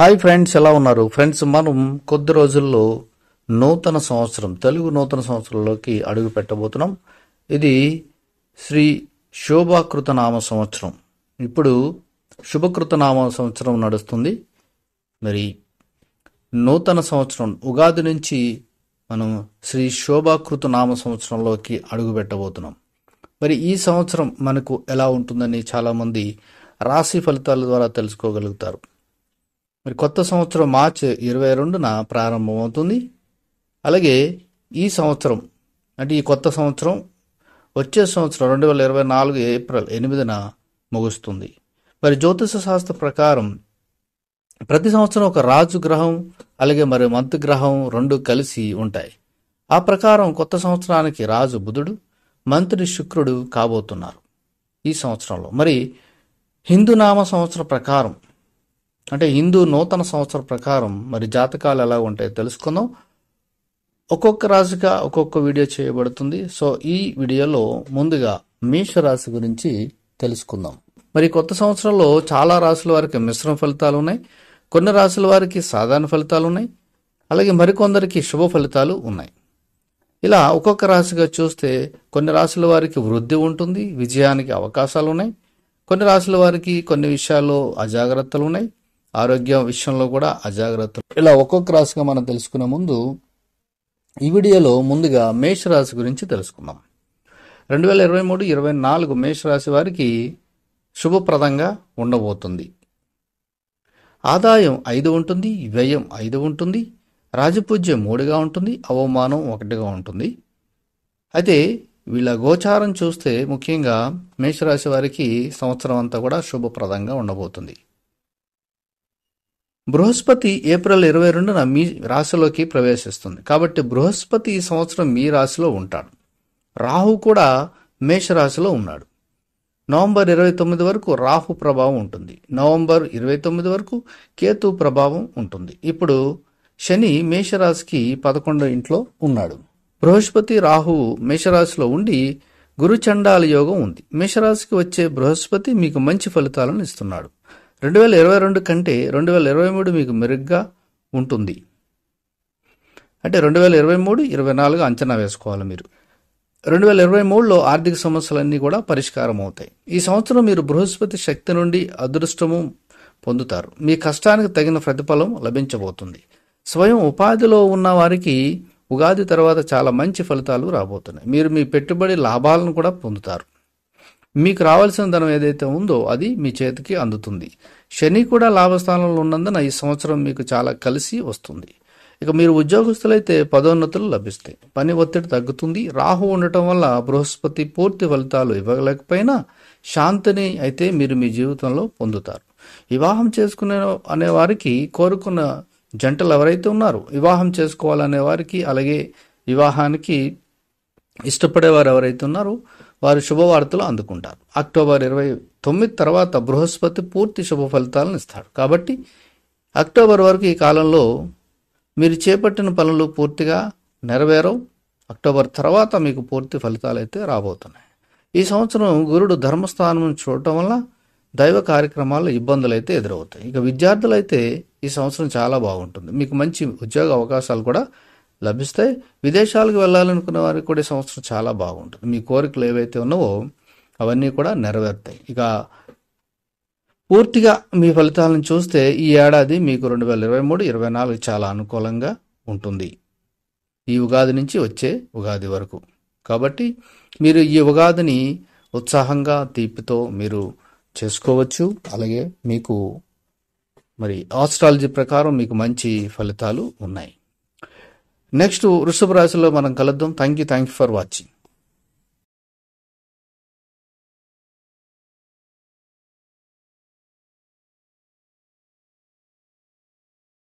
hi friends ఎలా ఉన్నారు friends మనం కొద్ది రోజుల్లో నూతన సంవత్సరం తెలుగు నూతన సంవత్సరంలోకి అడుగు పెట్టబోతున్నాం ఇది శ్రీ శోభాకృత నామ సంవత్సరం ఇప్పుడు శుభకృత నామ సంవత్సరం నడుస్తుంది మరి నూతన సంవత్సరం ఉగాది నుంచి మనం శ్రీ శోభాకృత నామ సంవత్సరంలోకి అడుగు పెట్టబోతున్నాం మరి ఈ సంవత్సరం మనకు ఎలా ఉంటుందని చాలామంది రాశి ఫలితాల ద్వారా తెలుసుకోగలుగుతారు మరి కొత్త సంవత్సరం మార్చ్ ఇరవై రెండున ప్రారంభమవుతుంది అలాగే ఈ సంవత్సరం అంటే ఈ కొత్త సంవత్సరం వచ్చే సంవత్సరం రెండు వేల ఇరవై నాలుగు ఏప్రిల్ ఎనిమిదిన ముగుస్తుంది మరి జ్యోతిష శాస్త్ర ప్రకారం ప్రతి సంవత్సరం ఒక రాజు గ్రహం అలాగే మరి మంత్రి గ్రహం రెండు కలిసి ఉంటాయి ఆ ప్రకారం కొత్త సంవత్సరానికి రాజు బుధుడు మంత్రి శుక్రుడు కాబోతున్నారు ఈ సంవత్సరంలో మరి హిందూ నామ సంవత్సరం ప్రకారం అంటే హిందూ నూతన సంవత్సర ప్రకారం మరి జాతకాలు ఎలా ఉంటాయో తెలుసుకుందాం ఒక్కొక్క రాశిగా ఒక్కొక్క వీడియో చేయబడుతుంది సో ఈ వీడియోలో ముందుగా మేష రాశి గురించి తెలుసుకుందాం మరి కొత్త సంవత్సరంలో చాలా రాశుల వారికి మిశ్రమ ఫలితాలు ఉన్నాయి కొన్ని రాశుల వారికి సాధారణ ఫలితాలు ఉన్నాయి అలాగే మరికొందరికి శుభ ఫలితాలు ఉన్నాయి ఇలా ఒక్కొక్క రాశిగా చూస్తే కొన్ని రాశుల వారికి వృద్ధి ఉంటుంది విజయానికి అవకాశాలు ఉన్నాయి కొన్ని రాశుల వారికి కొన్ని విషయాల్లో అజాగ్రత్తలు ఉన్నాయి ఆరోగ్యం విషయంలో కూడా అజాగ్రత్తలు ఇలా ఒక్కొక్క రాశిగా మనం తెలుసుకునే ముందు ఈ వీడియోలో ముందుగా మేషరాశి గురించి తెలుసుకుందాం రెండు వేల ఇరవై మూడు ఇరవై నాలుగు మేషరాశి వారికి శుభప్రదంగా ఉండబోతుంది ఆదాయం ఐదు ఉంటుంది వ్యయం ఐదు ఉంటుంది రాజపూజ్యం మూడుగా ఉంటుంది అవమానం ఒకటిగా ఉంటుంది అయితే వీళ్ళ గోచారం చూస్తే ముఖ్యంగా మేషరాశి వారికి సంవత్సరం అంతా కూడా శుభప్రదంగా ఉండబోతుంది బృహస్పతి ఏప్రిల్ ఇరవై రెండున మీ రాశిలోకి ప్రవేశిస్తుంది కాబట్టి బృహస్పతి ఈ సంవత్సరం మీ రాశిలో ఉంటాడు రాహు కూడా మేషరాశిలో ఉన్నాడు నవంబర్ ఇరవై తొమ్మిది వరకు రాహు ప్రభావం ఉంటుంది నవంబర్ ఇరవై తొమ్మిది వరకు కేతు ప్రభావం ఉంటుంది ఇప్పుడు శని మేషరాశికి పదకొండో ఇంట్లో ఉన్నాడు బృహస్పతి రాహు మేషరాశిలో ఉండి గురుచండాల యోగం ఉంది మేషరాశికి వచ్చే బృహస్పతి మీకు మంచి ఫలితాలను ఇస్తున్నాడు రెండు వేల ఇరవై రెండు కంటే రెండు వేల ఇరవై మూడు మీకు మెరుగ్గా ఉంటుంది అంటే రెండు వేల ఇరవై మూడు ఇరవై నాలుగు అంచనా వేసుకోవాలి మీరు రెండు వేల ఇరవై మూడులో ఆర్థిక సమస్యలన్నీ కూడా పరిష్కారం అవుతాయి ఈ సంవత్సరం మీరు బృహస్పతి శక్తి నుండి అదృష్టము పొందుతారు మీ కష్టానికి తగిన ప్రతిఫలం లభించబోతుంది స్వయం ఉపాధిలో ఉన్న వారికి ఉగాది తర్వాత చాలా మంచి ఫలితాలు రాబోతున్నాయి మీరు మీ పెట్టుబడి లాభాలను కూడా పొందుతారు మీకు రావాల్సిన ధనం ఏదైతే ఉందో అది మీ చేతికి అందుతుంది శని కూడా లాభస్థానంలో ఉన్నందున ఈ సంవత్సరం మీకు చాలా కలిసి వస్తుంది ఇక మీరు ఉద్యోగస్తులైతే పదోన్నతులు లభిస్తాయి పని ఒత్తిడి తగ్గుతుంది రాహు ఉండటం వల్ల బృహస్పతి పూర్తి ఫలితాలు ఇవ్వలేకపోయినా శాంతిని అయితే మీరు మీ జీవితంలో పొందుతారు వివాహం చేసుకునే అనే వారికి కోరుకున్న జంటలు ఎవరైతే ఉన్నారో వివాహం చేసుకోవాలనే వారికి అలాగే వివాహానికి ఇష్టపడేవారు ఎవరైతే ఉన్నారో వారు శుభవార్తలు అందుకుంటారు అక్టోబర్ ఇరవై తొమ్మిది తర్వాత బృహస్పతి పూర్తి శుభ ఫలితాలను ఇస్తాడు కాబట్టి అక్టోబర్ వరకు ఈ కాలంలో మీరు చేపట్టిన పనులు పూర్తిగా నెరవేరవు అక్టోబర్ తర్వాత మీకు పూర్తి ఫలితాలు అయితే రాబోతున్నాయి ఈ సంవత్సరం గురుడు ధర్మస్థానం చూడటం వల్ల దైవ కార్యక్రమాల్లో ఇబ్బందులు అయితే ఎదురవుతాయి ఇక విద్యార్థులైతే ఈ సంవత్సరం చాలా బాగుంటుంది మీకు మంచి ఉద్యోగ అవకాశాలు కూడా లభిస్తాయి విదేశాలకు వెళ్ళాలనుకున్న వారికి కూడా సంవత్సరం చాలా బాగుంటుంది మీ కోరికలు ఏవైతే ఉన్నావో అవన్నీ కూడా నెరవేరుతాయి ఇక పూర్తిగా మీ ఫలితాలను చూస్తే ఈ ఏడాది మీకు రెండు వేల ఇరవై మూడు ఇరవై నాలుగు చాలా అనుకూలంగా ఉంటుంది ఈ ఉగాది నుంచి వచ్చే ఉగాది వరకు కాబట్టి మీరు ఈ ఉగాదిని ఉత్సాహంగా తీపితో మీరు చేసుకోవచ్చు అలాగే మీకు మరి ఆస్ట్రాలజీ ప్రకారం మీకు మంచి ఫలితాలు ఉన్నాయి నెక్స్ట్ వృషభ రాశిలో మనం కలుద్దాం thank you thank you for watching